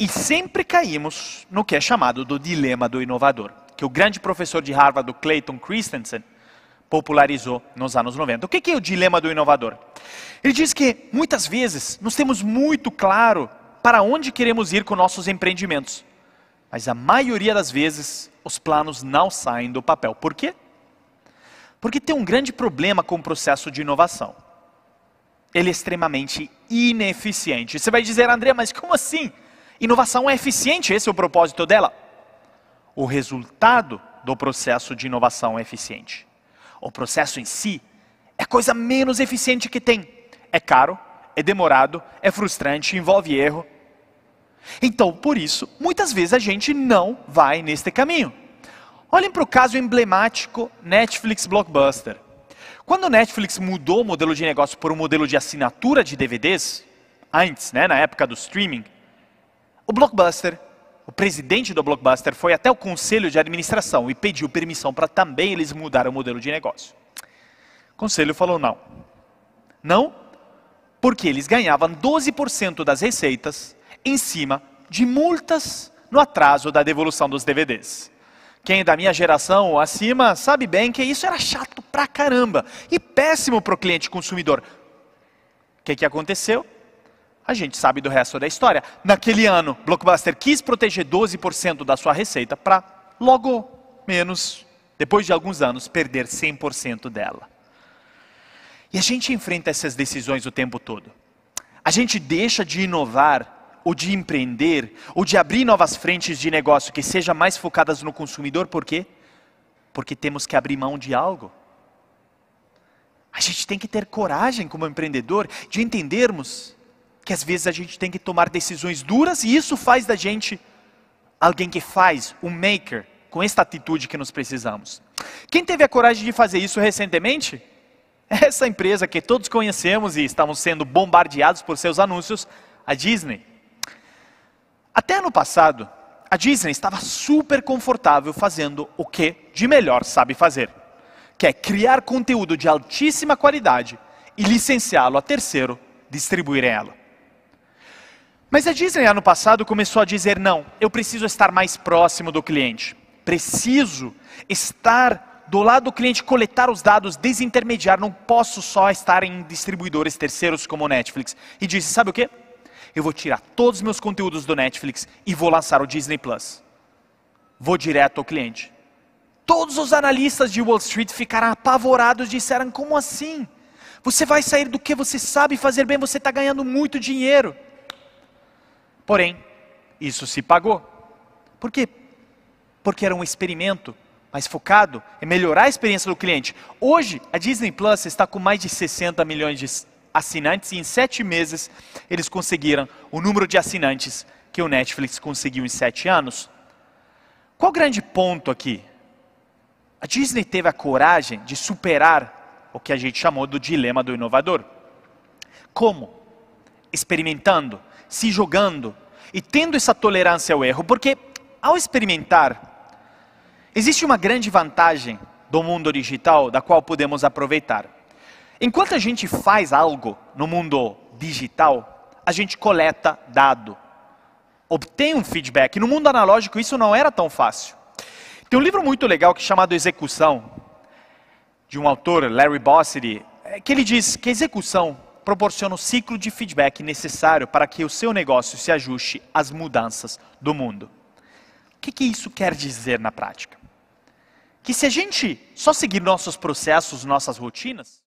E sempre caímos no que é chamado do dilema do inovador, que o grande professor de Harvard, Clayton Christensen, popularizou nos anos 90. O que é o dilema do inovador? Ele diz que muitas vezes nós temos muito claro para onde queremos ir com nossos empreendimentos, mas a maioria das vezes os planos não saem do papel. Por quê? Porque tem um grande problema com o processo de inovação. Ele é extremamente ineficiente. Você vai dizer, André, mas como assim? Inovação é eficiente, esse é o propósito dela. O resultado do processo de inovação é eficiente. O processo em si é coisa menos eficiente que tem. É caro, é demorado, é frustrante, envolve erro. Então, por isso, muitas vezes a gente não vai neste caminho. Olhem para o caso emblemático Netflix Blockbuster. Quando o Netflix mudou o modelo de negócio para um modelo de assinatura de DVDs, antes, né, na época do streaming, o Blockbuster, o presidente do Blockbuster, foi até o conselho de administração e pediu permissão para também eles mudarem o modelo de negócio. O conselho falou não. Não, porque eles ganhavam 12% das receitas em cima de multas no atraso da devolução dos DVDs. Quem é da minha geração ou acima sabe bem que isso era chato pra caramba e péssimo para o cliente consumidor. O que, que aconteceu? A gente sabe do resto da história. Naquele ano, Blockbuster quis proteger 12% da sua receita para, logo menos, depois de alguns anos, perder 100% dela. E a gente enfrenta essas decisões o tempo todo. A gente deixa de inovar ou de empreender, ou de abrir novas frentes de negócio que sejam mais focadas no consumidor, por quê? Porque temos que abrir mão de algo. A gente tem que ter coragem como empreendedor de entendermos que às vezes a gente tem que tomar decisões duras e isso faz da gente alguém que faz, um maker, com esta atitude que nos precisamos. Quem teve a coragem de fazer isso recentemente? Essa empresa que todos conhecemos e estamos sendo bombardeados por seus anúncios, a Disney. Até ano passado, a Disney estava super confortável fazendo o que de melhor sabe fazer, que é criar conteúdo de altíssima qualidade e licenciá-lo a terceiro distribuírem ela. Mas a Disney, ano passado, começou a dizer: não, eu preciso estar mais próximo do cliente. Preciso estar do lado do cliente, coletar os dados, desintermediar. Não posso só estar em distribuidores terceiros como o Netflix. E disse: sabe o quê? Eu vou tirar todos os meus conteúdos do Netflix e vou lançar o Disney Plus. Vou direto ao cliente. Todos os analistas de Wall Street ficaram apavorados e disseram: como assim? Você vai sair do que você sabe fazer bem, você está ganhando muito dinheiro. Porém, isso se pagou. Por quê? Porque era um experimento mais focado em melhorar a experiência do cliente. Hoje, a Disney Plus está com mais de 60 milhões de assinantes e em sete meses eles conseguiram o número de assinantes que o Netflix conseguiu em sete anos. Qual o grande ponto aqui? A Disney teve a coragem de superar o que a gente chamou do dilema do inovador. Como? Experimentando, se jogando e tendo essa tolerância ao erro, porque ao experimentar, existe uma grande vantagem do mundo digital da qual podemos aproveitar. Enquanto a gente faz algo no mundo digital, a gente coleta dado, obtém um feedback. No mundo analógico isso não era tão fácil. Tem um livro muito legal que é chamado Execução, de um autor, Larry Bossidy, é, que ele diz que a execução proporciona o ciclo de feedback necessário para que o seu negócio se ajuste às mudanças do mundo. O que, que isso quer dizer na prática? Que se a gente só seguir nossos processos, nossas rotinas,